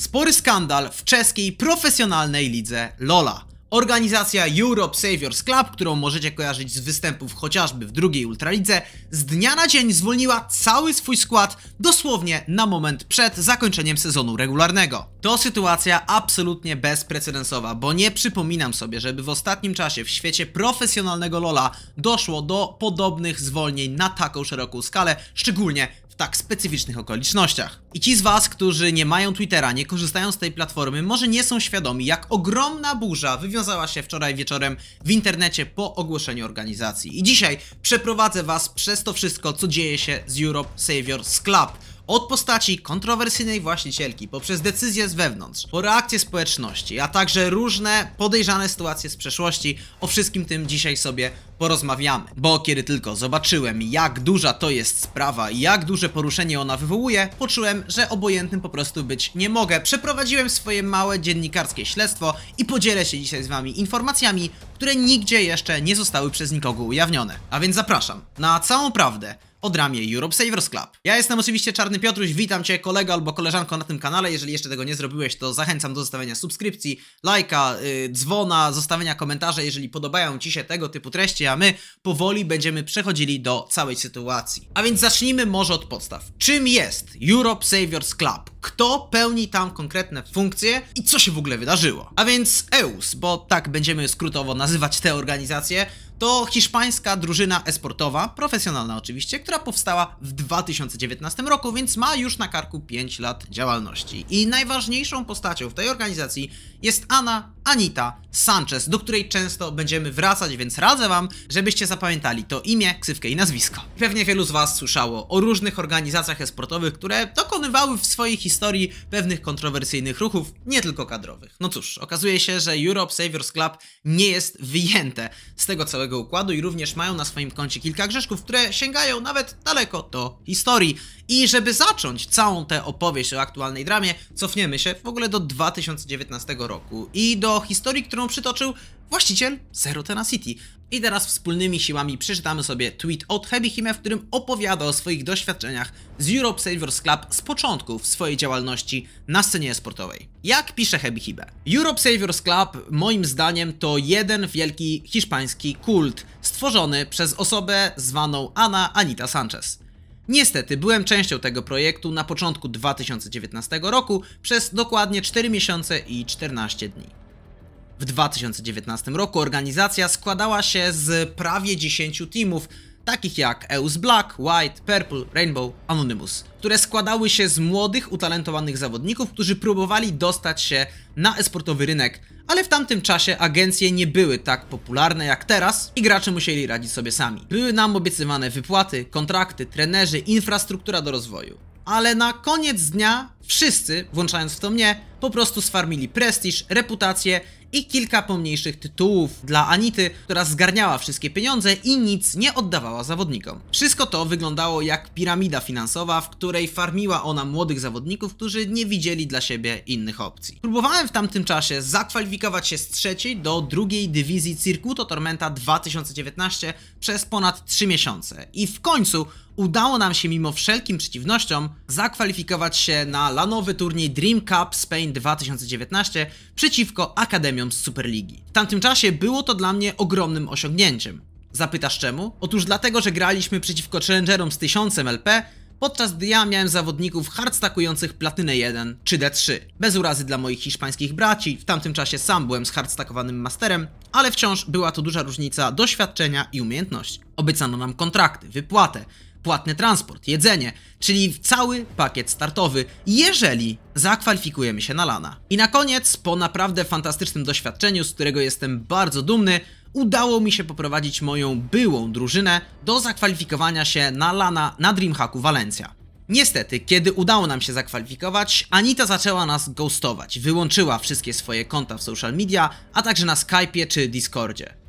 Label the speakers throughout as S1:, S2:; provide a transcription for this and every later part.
S1: Spory skandal w czeskiej profesjonalnej lidze Lola. Organizacja Europe Saviors Club, którą możecie kojarzyć z występów chociażby w drugiej Ultralidze, z dnia na dzień zwolniła cały swój skład dosłownie na moment przed zakończeniem sezonu regularnego. To sytuacja absolutnie bezprecedensowa, bo nie przypominam sobie, żeby w ostatnim czasie w świecie profesjonalnego Lola doszło do podobnych zwolnień na taką szeroką skalę, szczególnie w tak specyficznych okolicznościach. I ci z was, którzy nie mają Twittera, nie korzystają z tej platformy, może nie są świadomi, jak ogromna burza wywiązała się wczoraj wieczorem w internecie po ogłoszeniu organizacji. I dzisiaj przeprowadzę was przez to wszystko, co dzieje się z Europe Saviors Club od postaci kontrowersyjnej właścicielki, poprzez decyzje z wewnątrz, po reakcje społeczności, a także różne podejrzane sytuacje z przeszłości, o wszystkim tym dzisiaj sobie porozmawiamy. Bo kiedy tylko zobaczyłem, jak duża to jest sprawa i jak duże poruszenie ona wywołuje, poczułem, że obojętnym po prostu być nie mogę. Przeprowadziłem swoje małe dziennikarskie śledztwo i podzielę się dzisiaj z wami informacjami, które nigdzie jeszcze nie zostały przez nikogo ujawnione. A więc zapraszam na całą prawdę ramię Europe Savers Club. Ja jestem oczywiście Czarny Piotruś, witam Cię kolego albo koleżanko na tym kanale. Jeżeli jeszcze tego nie zrobiłeś, to zachęcam do zostawienia subskrypcji, lajka, yy, dzwona, zostawienia komentarza, jeżeli podobają Ci się tego typu treści, a my powoli będziemy przechodzili do całej sytuacji. A więc zacznijmy może od podstaw. Czym jest Europe Savers Club? Kto pełni tam konkretne funkcje i co się w ogóle wydarzyło? A więc EUS, bo tak będziemy skrótowo nazywać tę organizację, to hiszpańska drużyna esportowa, profesjonalna oczywiście, która powstała w 2019 roku, więc ma już na karku 5 lat działalności. I najważniejszą postacią w tej organizacji jest Ana. Anita Sanchez, do której często będziemy wracać, więc radzę Wam, żebyście zapamiętali to imię, ksywkę i nazwisko. Pewnie wielu z Was słyszało o różnych organizacjach esportowych, które dokonywały w swojej historii pewnych kontrowersyjnych ruchów, nie tylko kadrowych. No cóż, okazuje się, że Europe Saviors Club nie jest wyjęte z tego całego układu i również mają na swoim koncie kilka grzeszków, które sięgają nawet daleko do historii. I żeby zacząć całą tę opowieść o aktualnej dramie, cofniemy się w ogóle do 2019 roku i do historii, którą przytoczył właściciel Zero Tenacity. I teraz wspólnymi siłami przeczytamy sobie tweet od Hebihime, w którym opowiada o swoich doświadczeniach z Europe Savers Club z początków swojej działalności na scenie sportowej. Jak pisze Hebihime? Europe Savers Club moim zdaniem to jeden wielki hiszpański kult stworzony przez osobę zwaną Ana Anita Sanchez. Niestety byłem częścią tego projektu na początku 2019 roku przez dokładnie 4 miesiące i 14 dni. W 2019 roku organizacja składała się z prawie 10 teamów, takich jak Eus Black, White, Purple, Rainbow, Anonymous, które składały się z młodych, utalentowanych zawodników, którzy próbowali dostać się na esportowy rynek, ale w tamtym czasie agencje nie były tak popularne jak teraz i gracze musieli radzić sobie sami. Były nam obiecywane wypłaty, kontrakty, trenerzy, infrastruktura do rozwoju. Ale na koniec dnia wszyscy, włączając w to mnie, po prostu sfarmili prestiż, reputację i kilka pomniejszych tytułów dla Anity, która zgarniała wszystkie pieniądze i nic nie oddawała zawodnikom. Wszystko to wyglądało jak piramida finansowa, w której farmiła ona młodych zawodników, którzy nie widzieli dla siebie innych opcji. Próbowałem w tamtym czasie zakwalifikować się z trzeciej do drugiej dywizji Circuito Tormenta 2019 przez ponad 3 miesiące i w końcu udało nam się mimo wszelkim przeciwnościom zakwalifikować się na lanowy turniej Dream Cup Spain 2019 przeciwko Akademiom z Superligi. W tamtym czasie było to dla mnie ogromnym osiągnięciem. Zapytasz czemu? Otóż dlatego, że graliśmy przeciwko Challengerom z 1000 LP, podczas gdy ja miałem zawodników hardstakujących Platynę 1 czy D3. Bez urazy dla moich hiszpańskich braci, w tamtym czasie sam byłem z zhardstakowanym masterem, ale wciąż była to duża różnica doświadczenia i umiejętności. Obiecano nam kontrakty, wypłatę, płatny transport, jedzenie, czyli cały pakiet startowy, jeżeli zakwalifikujemy się na lana. I na koniec, po naprawdę fantastycznym doświadczeniu, z którego jestem bardzo dumny, udało mi się poprowadzić moją byłą drużynę do zakwalifikowania się na lana na Dreamhacku Valencia. Niestety, kiedy udało nam się zakwalifikować, Anita zaczęła nas ghostować, wyłączyła wszystkie swoje konta w social media, a także na Skype'ie czy Discordzie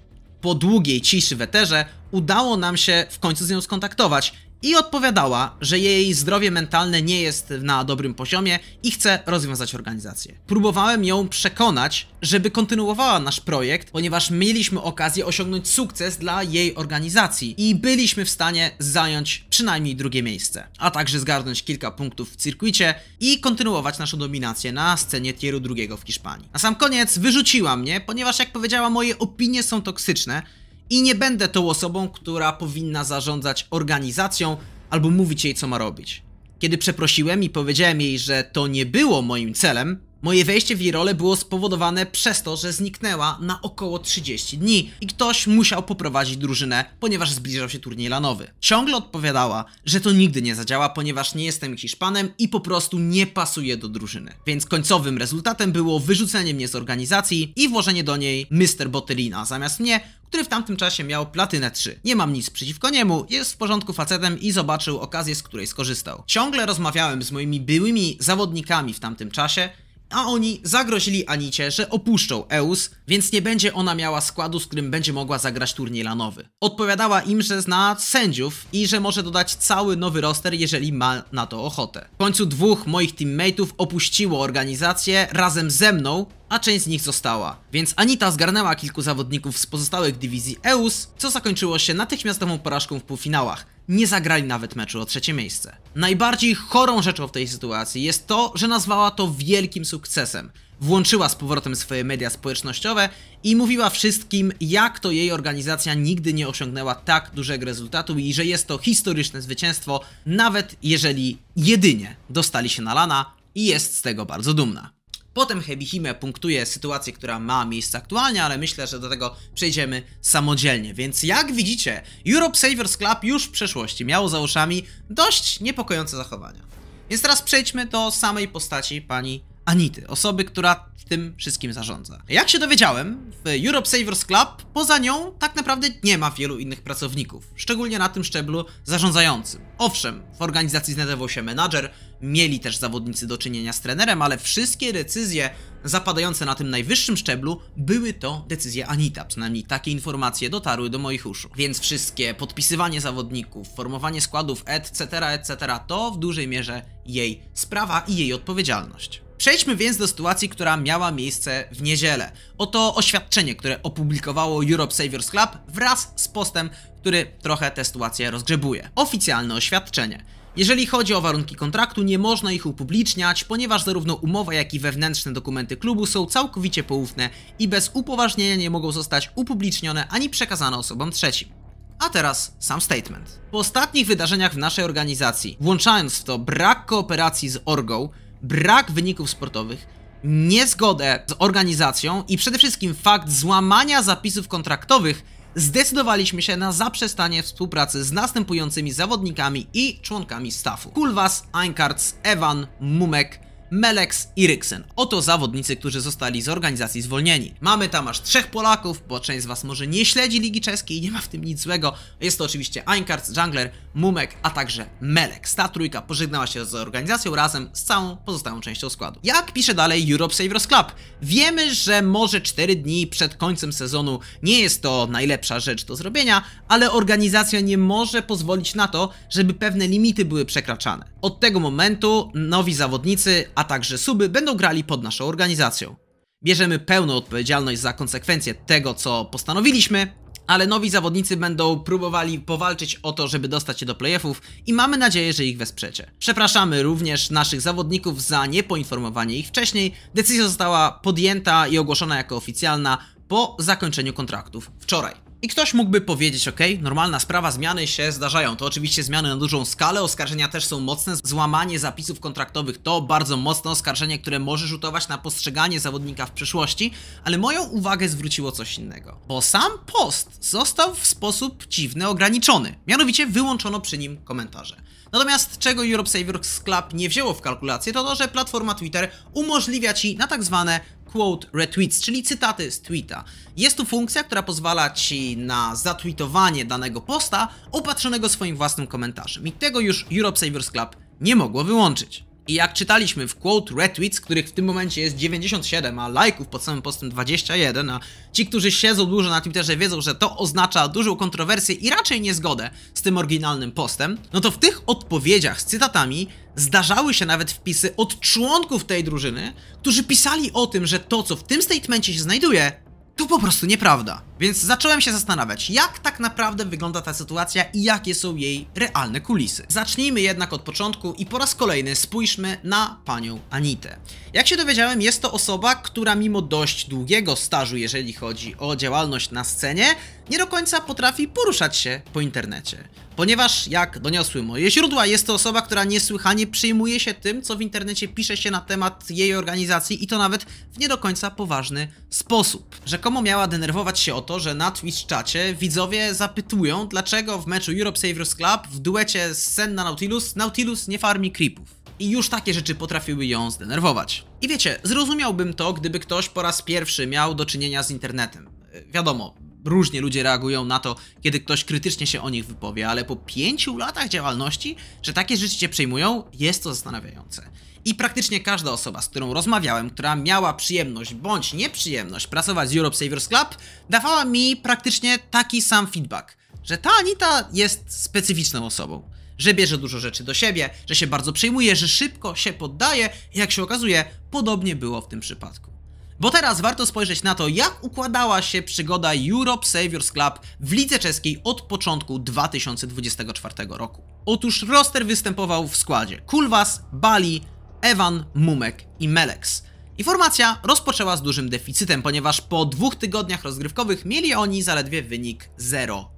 S1: po długiej ciszy w eterze udało nam się w końcu z nią skontaktować i odpowiadała, że jej zdrowie mentalne nie jest na dobrym poziomie i chce rozwiązać organizację. Próbowałem ją przekonać, żeby kontynuowała nasz projekt, ponieważ mieliśmy okazję osiągnąć sukces dla jej organizacji i byliśmy w stanie zająć przynajmniej drugie miejsce, a także zgarnąć kilka punktów w cirkuicie i kontynuować naszą dominację na scenie tieru drugiego w Hiszpanii. Na sam koniec wyrzuciła mnie, ponieważ jak powiedziała, moje opinie są toksyczne i nie będę tą osobą, która powinna zarządzać organizacją albo mówić jej, co ma robić. Kiedy przeprosiłem i powiedziałem jej, że to nie było moim celem, Moje wejście w jej rolę było spowodowane przez to, że zniknęła na około 30 dni i ktoś musiał poprowadzić drużynę, ponieważ zbliżał się turniej lanowy. Ciągle odpowiadała, że to nigdy nie zadziała, ponieważ nie jestem Hiszpanem i po prostu nie pasuje do drużyny. Więc końcowym rezultatem było wyrzucenie mnie z organizacji i włożenie do niej Mr. Botelina zamiast mnie, który w tamtym czasie miał platynę 3. Nie mam nic przeciwko niemu, jest w porządku facetem i zobaczył okazję, z której skorzystał. Ciągle rozmawiałem z moimi byłymi zawodnikami w tamtym czasie, a oni zagrozili Anicie, że opuszczą EUS, więc nie będzie ona miała składu, z którym będzie mogła zagrać turniej lanowy. Odpowiadała im, że zna sędziów i że może dodać cały nowy roster, jeżeli ma na to ochotę. W końcu dwóch moich teammateów opuściło organizację razem ze mną, a część z nich została. Więc Anita zgarnęła kilku zawodników z pozostałych dywizji EUS, co zakończyło się natychmiastową porażką w półfinałach. Nie zagrali nawet meczu o trzecie miejsce. Najbardziej chorą rzeczą w tej sytuacji jest to, że nazwała to wielkim sukcesem. Włączyła z powrotem swoje media społecznościowe i mówiła wszystkim, jak to jej organizacja nigdy nie osiągnęła tak dużego rezultatu i że jest to historyczne zwycięstwo, nawet jeżeli jedynie dostali się na lana i jest z tego bardzo dumna. Potem Hebihime punktuje sytuację, która ma miejsce aktualnie, ale myślę, że do tego przejdziemy samodzielnie. Więc jak widzicie, Europe Savers Club już w przeszłości miało za uszami dość niepokojące zachowania. Więc teraz przejdźmy do samej postaci pani Anity, osoby, która w tym wszystkim zarządza. Jak się dowiedziałem, Europe Savers Club, poza nią tak naprawdę nie ma wielu innych pracowników, szczególnie na tym szczeblu zarządzającym. Owszem, w organizacji znajdował się menadżer, mieli też zawodnicy do czynienia z trenerem, ale wszystkie decyzje zapadające na tym najwyższym szczeblu były to decyzje Anita, przynajmniej takie informacje dotarły do moich uszu. Więc wszystkie podpisywanie zawodników, formowanie składów, etc., etc., to w dużej mierze jej sprawa i jej odpowiedzialność. Przejdźmy więc do sytuacji, która miała miejsce w niedzielę. Oto oświadczenie, które opublikowało Europe Saviors Club wraz z postem, który trochę tę sytuację rozgrzebuje. Oficjalne oświadczenie. Jeżeli chodzi o warunki kontraktu, nie można ich upubliczniać, ponieważ zarówno umowa, jak i wewnętrzne dokumenty klubu są całkowicie poufne i bez upoważnienia nie mogą zostać upublicznione ani przekazane osobom trzecim. A teraz sam statement. Po ostatnich wydarzeniach w naszej organizacji, włączając w to brak kooperacji z Orgą, brak wyników sportowych, niezgodę z organizacją i przede wszystkim fakt złamania zapisów kontraktowych zdecydowaliśmy się na zaprzestanie współpracy z następującymi zawodnikami i członkami staffu. Kulwas, Einkarts, Ewan, Mumek, Melex i Ryksen. Oto zawodnicy, którzy zostali z organizacji zwolnieni. Mamy tam aż trzech Polaków, bo część z was może nie śledzi Ligi Czeskiej i nie ma w tym nic złego. Jest to oczywiście Einkarts, Jungler, Mumek, a także Melex. Ta trójka pożegnała się z organizacją razem z całą pozostałą częścią składu. Jak pisze dalej Europe Savers Club? Wiemy, że może 4 dni przed końcem sezonu nie jest to najlepsza rzecz do zrobienia, ale organizacja nie może pozwolić na to, żeby pewne limity były przekraczane. Od tego momentu nowi zawodnicy, a także suby będą grali pod naszą organizacją. Bierzemy pełną odpowiedzialność za konsekwencje tego, co postanowiliśmy, ale nowi zawodnicy będą próbowali powalczyć o to, żeby dostać się do playoffów i mamy nadzieję, że ich wesprzecie. Przepraszamy również naszych zawodników za niepoinformowanie ich wcześniej. Decyzja została podjęta i ogłoszona jako oficjalna po zakończeniu kontraktów wczoraj. I ktoś mógłby powiedzieć, ok, normalna sprawa, zmiany się zdarzają. To oczywiście zmiany na dużą skalę, oskarżenia też są mocne. Złamanie zapisów kontraktowych to bardzo mocne oskarżenie, które może rzutować na postrzeganie zawodnika w przyszłości, ale moją uwagę zwróciło coś innego. Bo sam post został w sposób dziwny ograniczony. Mianowicie wyłączono przy nim komentarze. Natomiast czego Europe Savers Club nie wzięło w kalkulację, to to, że platforma Twitter umożliwia ci na tak zwane quote retweets, czyli cytaty z tweeta. Jest tu funkcja, która pozwala Ci na zatweetowanie danego posta opatrzonego swoim własnym komentarzem i tego już Europe Savers Club nie mogło wyłączyć. I jak czytaliśmy w quote retweets, których w tym momencie jest 97, a lajków pod samym postem 21, a ci, którzy siedzą dużo na Twitterze wiedzą, że to oznacza dużą kontrowersję i raczej niezgodę z tym oryginalnym postem, no to w tych odpowiedziach z cytatami zdarzały się nawet wpisy od członków tej drużyny, którzy pisali o tym, że to, co w tym statemencie się znajduje, to po prostu nieprawda. Więc zacząłem się zastanawiać, jak tak naprawdę wygląda ta sytuacja i jakie są jej realne kulisy. Zacznijmy jednak od początku i po raz kolejny spójrzmy na panią Anitę. Jak się dowiedziałem, jest to osoba, która mimo dość długiego stażu, jeżeli chodzi o działalność na scenie, nie do końca potrafi poruszać się po internecie. Ponieważ, jak doniosły moje źródła, jest to osoba, która niesłychanie przyjmuje się tym, co w internecie pisze się na temat jej organizacji i to nawet w nie do końca poważny sposób. Rzekomo miała denerwować się o to, że na Twitch czacie widzowie zapytują, dlaczego w meczu Europe Savers Club w duecie z Senna Nautilus Nautilus nie farmi creepów i już takie rzeczy potrafiły ją zdenerwować. I wiecie, zrozumiałbym to, gdyby ktoś po raz pierwszy miał do czynienia z internetem. Wiadomo, różnie ludzie reagują na to, kiedy ktoś krytycznie się o nich wypowie, ale po pięciu latach działalności, że takie rzeczy cię przejmują, jest to zastanawiające. I praktycznie każda osoba, z którą rozmawiałem, która miała przyjemność bądź nieprzyjemność pracować z Europe Savers Club, dawała mi praktycznie taki sam feedback, że ta Anita jest specyficzną osobą że bierze dużo rzeczy do siebie, że się bardzo przejmuje, że szybko się poddaje, jak się okazuje, podobnie było w tym przypadku. Bo teraz warto spojrzeć na to, jak układała się przygoda Europe Saviors Club w lidze czeskiej od początku 2024 roku. Otóż roster występował w składzie Kulwas, Bali, Ewan, Mumek i Melex. I formacja rozpoczęła z dużym deficytem, ponieważ po dwóch tygodniach rozgrywkowych mieli oni zaledwie wynik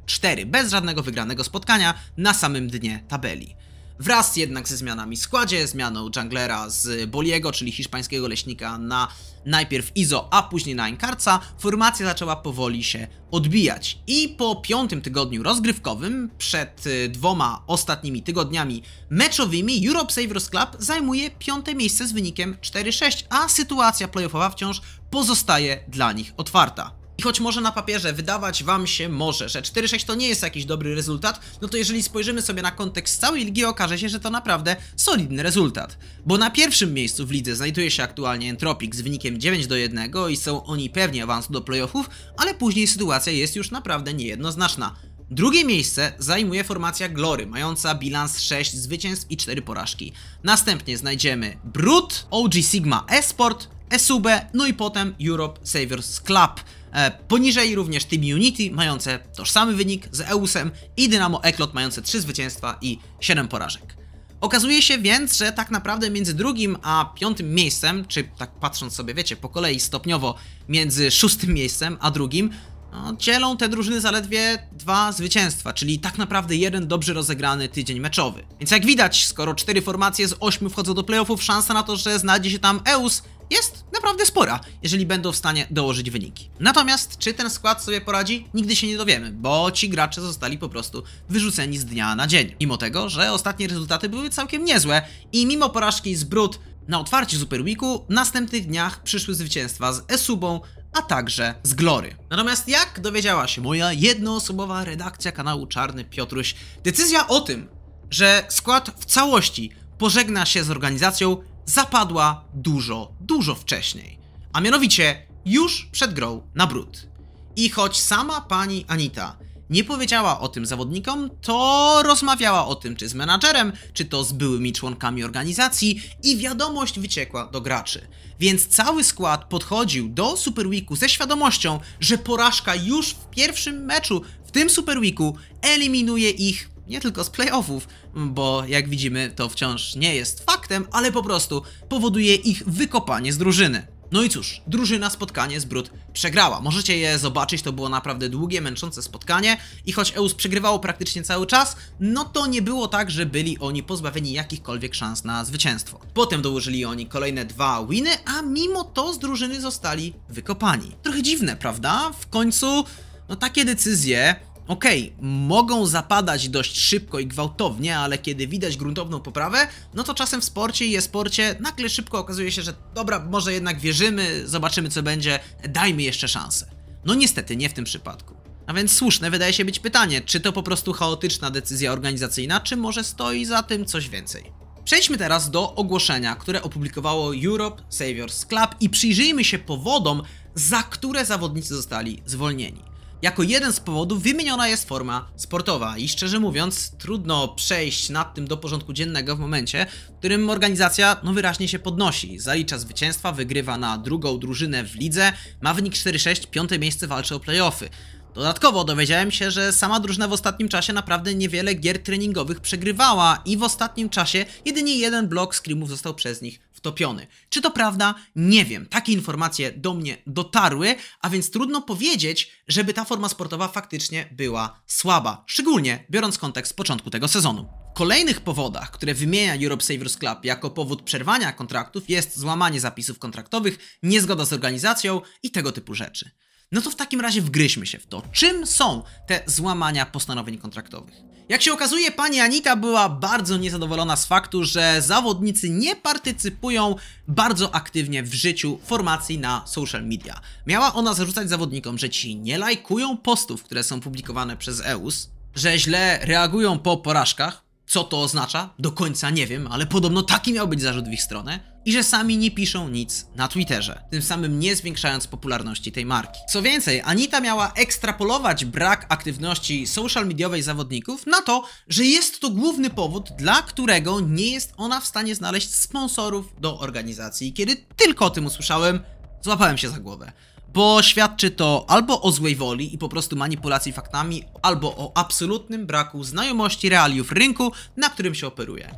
S1: 0-4, bez żadnego wygranego spotkania na samym dnie tabeli wraz jednak ze zmianami w składzie, zmianą junglera z Boliego, czyli hiszpańskiego leśnika na najpierw Izo, a później na Inkarca, formacja zaczęła powoli się odbijać. I po piątym tygodniu rozgrywkowym, przed y, dwoma ostatnimi tygodniami meczowymi, Europe Savers Club zajmuje piąte miejsce z wynikiem 4-6, a sytuacja playoffowa wciąż pozostaje dla nich otwarta choć może na papierze wydawać wam się może, że 4-6 to nie jest jakiś dobry rezultat, no to jeżeli spojrzymy sobie na kontekst całej ligi, okaże się, że to naprawdę solidny rezultat. Bo na pierwszym miejscu w lidze znajduje się aktualnie Entropic z wynikiem 9 do 1 i są oni pewnie awansu do playoffów, ale później sytuacja jest już naprawdę niejednoznaczna. Drugie miejsce zajmuje formacja Glory, mająca bilans 6 zwycięstw i 4 porażki. Następnie znajdziemy Brut, OG Sigma Esport, SUB, no i potem Europe Saviors Club. E, poniżej również Team Unity mające tożsamy wynik z Eusem i Dynamo Eklot mające 3 zwycięstwa i 7 porażek. Okazuje się więc, że tak naprawdę między drugim a piątym miejscem, czy tak patrząc sobie, wiecie, po kolei stopniowo między szóstym miejscem a drugim, no, dzielą te drużyny zaledwie dwa zwycięstwa, czyli tak naprawdę jeden dobrze rozegrany tydzień meczowy. Więc jak widać, skoro cztery formacje z ośmiu wchodzą do playoffów, szansa na to, że znajdzie się tam EUS jest naprawdę spora, jeżeli będą w stanie dołożyć wyniki. Natomiast czy ten skład sobie poradzi? Nigdy się nie dowiemy, bo ci gracze zostali po prostu wyrzuceni z dnia na dzień. Mimo tego, że ostatnie rezultaty były całkiem niezłe i mimo porażki z Brut na otwarciu Super Weeku, w następnych dniach przyszły zwycięstwa z Esubą, a także z Glory. Natomiast jak dowiedziała się moja jednoosobowa redakcja kanału Czarny Piotruś, decyzja o tym, że skład w całości pożegna się z organizacją zapadła dużo, dużo wcześniej. A mianowicie już przed grą na brud. I choć sama pani Anita nie powiedziała o tym zawodnikom, to rozmawiała o tym czy z menadżerem, czy to z byłymi członkami organizacji i wiadomość wyciekła do graczy. Więc cały skład podchodził do Super Weeku ze świadomością, że porażka już w pierwszym meczu w tym Super Weeku eliminuje ich nie tylko z playoffów, bo jak widzimy to wciąż nie jest faktem, ale po prostu powoduje ich wykopanie z drużyny. No i cóż, drużyna spotkanie z Brud przegrała. Możecie je zobaczyć, to było naprawdę długie, męczące spotkanie i choć Eus przegrywało praktycznie cały czas, no to nie było tak, że byli oni pozbawieni jakichkolwiek szans na zwycięstwo. Potem dołożyli oni kolejne dwa winy, a mimo to z drużyny zostali wykopani. Trochę dziwne, prawda? W końcu, no takie decyzje Okej, okay, mogą zapadać dość szybko i gwałtownie, ale kiedy widać gruntowną poprawę, no to czasem w sporcie i e-sporcie nagle szybko okazuje się, że dobra, może jednak wierzymy, zobaczymy co będzie, dajmy jeszcze szansę. No niestety nie w tym przypadku. A więc słuszne wydaje się być pytanie, czy to po prostu chaotyczna decyzja organizacyjna, czy może stoi za tym coś więcej. Przejdźmy teraz do ogłoszenia, które opublikowało Europe Saviors Club i przyjrzyjmy się powodom, za które zawodnicy zostali zwolnieni. Jako jeden z powodów wymieniona jest forma sportowa i szczerze mówiąc trudno przejść nad tym do porządku dziennego w momencie, w którym organizacja no wyraźnie się podnosi. Zalicza zwycięstwa, wygrywa na drugą drużynę w lidze, ma wynik 4-6, piąte miejsce walczy o playoffy. Dodatkowo dowiedziałem się, że sama drużyna w ostatnim czasie naprawdę niewiele gier treningowych przegrywała i w ostatnim czasie jedynie jeden blok scrimów został przez nich wtopiony. Czy to prawda? Nie wiem. Takie informacje do mnie dotarły, a więc trudno powiedzieć, żeby ta forma sportowa faktycznie była słaba. Szczególnie biorąc kontekst początku tego sezonu. Kolejnych powodach, które wymienia Europe Savers Club jako powód przerwania kontraktów jest złamanie zapisów kontraktowych, niezgoda z organizacją i tego typu rzeczy. No to w takim razie wgryźmy się w to. Czym są te złamania postanowień kontraktowych? Jak się okazuje, pani Anita była bardzo niezadowolona z faktu, że zawodnicy nie partycypują bardzo aktywnie w życiu formacji na social media. Miała ona zarzucać zawodnikom, że ci nie lajkują postów, które są publikowane przez EUS, że źle reagują po porażkach, co to oznacza? Do końca nie wiem, ale podobno taki miał być zarzut w ich stronę i że sami nie piszą nic na Twitterze, tym samym nie zwiększając popularności tej marki. Co więcej, Anita miała ekstrapolować brak aktywności social mediowej zawodników na to, że jest to główny powód, dla którego nie jest ona w stanie znaleźć sponsorów do organizacji. kiedy tylko o tym usłyszałem, złapałem się za głowę bo świadczy to albo o złej woli i po prostu manipulacji faktami, albo o absolutnym braku znajomości realiów rynku, na którym się operuje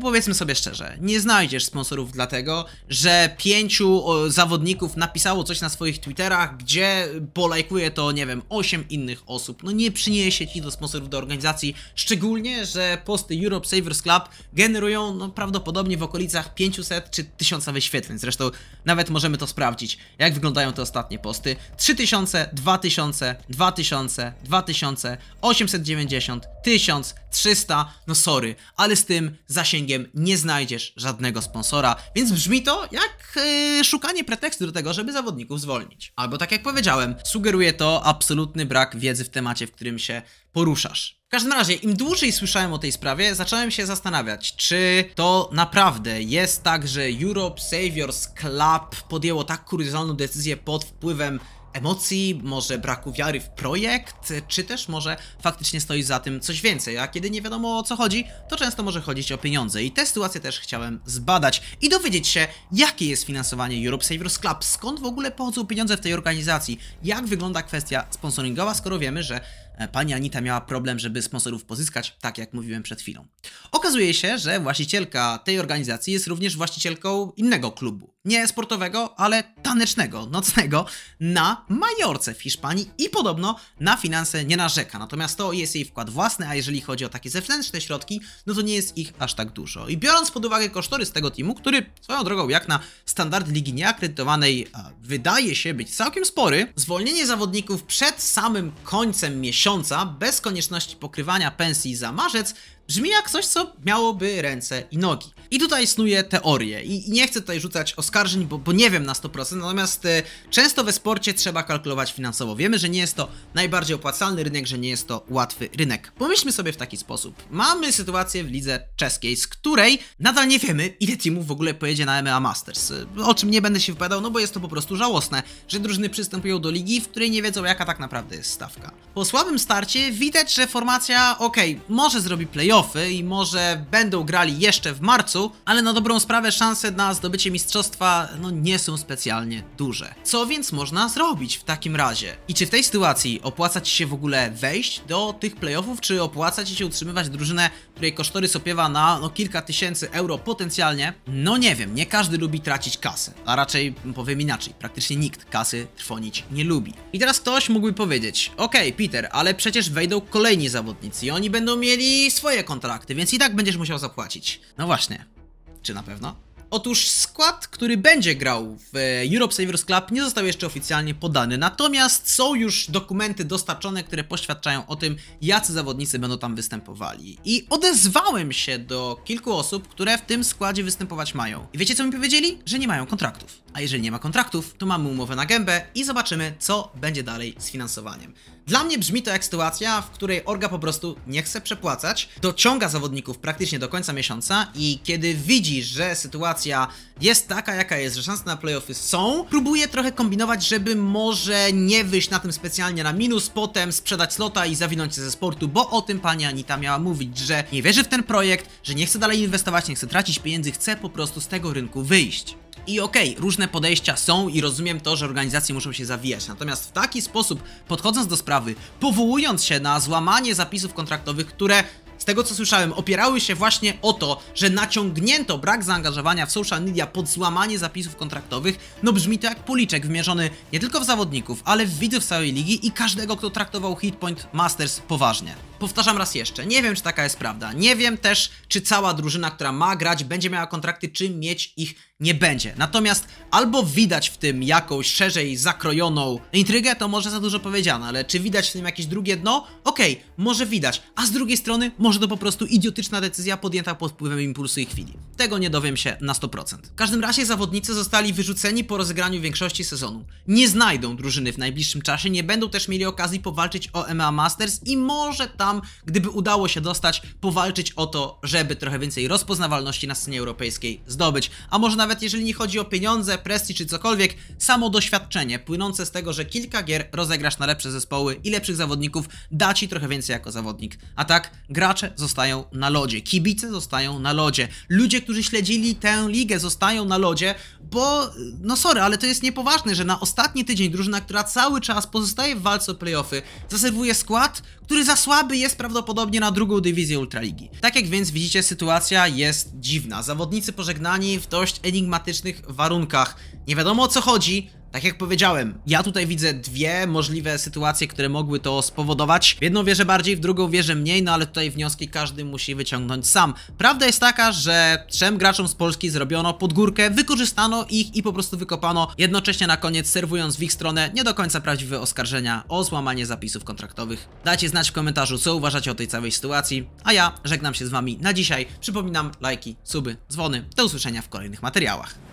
S1: powiedzmy sobie szczerze, nie znajdziesz sponsorów dlatego, że pięciu zawodników napisało coś na swoich Twitterach, gdzie polajkuje to, nie wiem, osiem innych osób. No nie przyniesie ci do sponsorów do organizacji, szczególnie, że posty Europe Savers Club generują no, prawdopodobnie w okolicach 500 czy 1000 wyświetleń. Zresztą nawet możemy to sprawdzić, jak wyglądają te ostatnie posty. 3000, 2000, 2000, 2000, 890, 1000, 300, no sorry, ale z tym zasięg nie znajdziesz żadnego sponsora, więc brzmi to jak yy, szukanie pretekstu do tego, żeby zawodników zwolnić. Albo tak jak powiedziałem, sugeruje to absolutny brak wiedzy w temacie, w którym się poruszasz. W każdym razie, im dłużej słyszałem o tej sprawie, zacząłem się zastanawiać, czy to naprawdę jest tak, że Europe Saviors Club podjęło tak kuriozalną decyzję pod wpływem emocji, może braku wiary w projekt, czy też może faktycznie stoi za tym coś więcej, a kiedy nie wiadomo o co chodzi, to często może chodzić o pieniądze i tę sytuację też chciałem zbadać i dowiedzieć się, jakie jest finansowanie Europe Savers Club, skąd w ogóle pochodzą pieniądze w tej organizacji, jak wygląda kwestia sponsoringowa, skoro wiemy, że e, pani Anita miała problem, żeby sponsorów pozyskać, tak jak mówiłem przed chwilą. Okazuje się, że właścicielka tej organizacji jest również właścicielką innego klubu nie sportowego, ale tanecznego, nocnego na Majorce w Hiszpanii i podobno na finanse nie narzeka. Natomiast to jest jej wkład własny, a jeżeli chodzi o takie zewnętrzne środki, no to nie jest ich aż tak dużo. I biorąc pod uwagę z tego teamu, który swoją drogą jak na standard ligi nieakredytowanej e, wydaje się być całkiem spory, zwolnienie zawodników przed samym końcem miesiąca bez konieczności pokrywania pensji za marzec brzmi jak coś, co miałoby ręce i nogi. I tutaj snuje teorię i nie chcę tutaj rzucać oskarżeń, bo, bo nie wiem na 100%, natomiast e, często we sporcie trzeba kalkulować finansowo. Wiemy, że nie jest to najbardziej opłacalny rynek, że nie jest to łatwy rynek. Pomyślmy sobie w taki sposób. Mamy sytuację w lidze czeskiej, z której nadal nie wiemy, ile teamów w ogóle pojedzie na MMA Masters. O czym nie będę się wypowiadał, no bo jest to po prostu żałosne, że drużyny przystępują do ligi, w której nie wiedzą, jaka tak naprawdę jest stawka. Po słabym starcie widać, że formacja, ok, może zrobi playoffy i może będą grali jeszcze w marcu, czasu, ale na dobrą sprawę szanse na zdobycie mistrzostwa no nie są specjalnie duże. Co więc można zrobić w takim razie? I czy w tej sytuacji opłaca ci się w ogóle wejść do tych playoffów, czy opłaca ci się utrzymywać drużynę, której kosztory sopiewa na no, kilka tysięcy euro potencjalnie? No nie wiem, nie każdy lubi tracić kasę, a raczej powiem inaczej, praktycznie nikt kasy trwonić nie lubi. I teraz ktoś mógłby powiedzieć, okej okay, Peter, ale przecież wejdą kolejni zawodnicy i oni będą mieli swoje kontrakty, więc i tak będziesz musiał zapłacić. No właśnie, czy na pewno? Otóż skład, który będzie grał w Europe Savers Club nie został jeszcze oficjalnie podany, natomiast są już dokumenty dostarczone, które poświadczają o tym, jacy zawodnicy będą tam występowali. I odezwałem się do kilku osób, które w tym składzie występować mają. I wiecie co mi powiedzieli? Że nie mają kontraktów a jeżeli nie ma kontraktów, to mamy umowę na gębę i zobaczymy, co będzie dalej z finansowaniem. Dla mnie brzmi to jak sytuacja, w której Orga po prostu nie chce przepłacać, dociąga zawodników praktycznie do końca miesiąca i kiedy widzi, że sytuacja jest taka jaka jest, że szanse na playoffy są, próbuje trochę kombinować, żeby może nie wyjść na tym specjalnie na minus, potem sprzedać slota i zawinąć się ze sportu, bo o tym pani Anita miała mówić, że nie wierzy w ten projekt, że nie chce dalej inwestować, nie chce tracić pieniędzy, chce po prostu z tego rynku wyjść. I okej, okay, różne podejścia są i rozumiem to, że organizacje muszą się zawijać. Natomiast w taki sposób, podchodząc do sprawy, powołując się na złamanie zapisów kontraktowych, które z tego co słyszałem, opierały się właśnie o to, że naciągnięto brak zaangażowania w social media pod złamanie zapisów kontraktowych, no brzmi to jak policzek wymierzony nie tylko w zawodników, ale w widzów całej ligi i każdego, kto traktował Hitpoint Masters poważnie. Powtarzam raz jeszcze, nie wiem czy taka jest prawda. Nie wiem też, czy cała drużyna, która ma grać, będzie miała kontrakty, czy mieć ich nie będzie. Natomiast albo widać w tym jakąś szerzej zakrojoną intrygę, to może za dużo powiedziane, ale czy widać w tym jakieś drugie dno? Okej, okay, może widać, a z drugiej strony może to po prostu idiotyczna decyzja podjęta pod wpływem impulsu i chwili. Tego nie dowiem się na 100%. W każdym razie zawodnicy zostali wyrzuceni po rozegraniu większości sezonu. Nie znajdą drużyny w najbliższym czasie, nie będą też mieli okazji powalczyć o MA Masters i może tam tam, gdyby udało się dostać, powalczyć o to, żeby trochę więcej rozpoznawalności na scenie europejskiej zdobyć. A może nawet jeżeli nie chodzi o pieniądze, presti czy cokolwiek, samo doświadczenie płynące z tego, że kilka gier rozegrasz na lepsze zespoły i lepszych zawodników da ci trochę więcej jako zawodnik. A tak, gracze zostają na lodzie, kibice zostają na lodzie, ludzie, którzy śledzili tę ligę zostają na lodzie, bo no sorry, ale to jest niepoważne, że na ostatni tydzień drużyna, która cały czas pozostaje w walce o playoffy, zaserwuje skład, który za słaby jest prawdopodobnie na drugą dywizję Ultraligi. Tak jak więc widzicie, sytuacja jest dziwna. Zawodnicy pożegnani w dość enigmatycznych warunkach. Nie wiadomo o co chodzi, tak jak powiedziałem, ja tutaj widzę dwie możliwe sytuacje, które mogły to spowodować. W jedną wierzę bardziej, w drugą wierzę mniej, no ale tutaj wnioski każdy musi wyciągnąć sam. Prawda jest taka, że trzem graczom z Polski zrobiono podgórkę, wykorzystano ich i po prostu wykopano, jednocześnie na koniec serwując w ich stronę nie do końca prawdziwe oskarżenia o złamanie zapisów kontraktowych. Dajcie znać w komentarzu, co uważacie o tej całej sytuacji, a ja żegnam się z wami na dzisiaj. Przypominam, lajki, suby, dzwony. Do usłyszenia w kolejnych materiałach.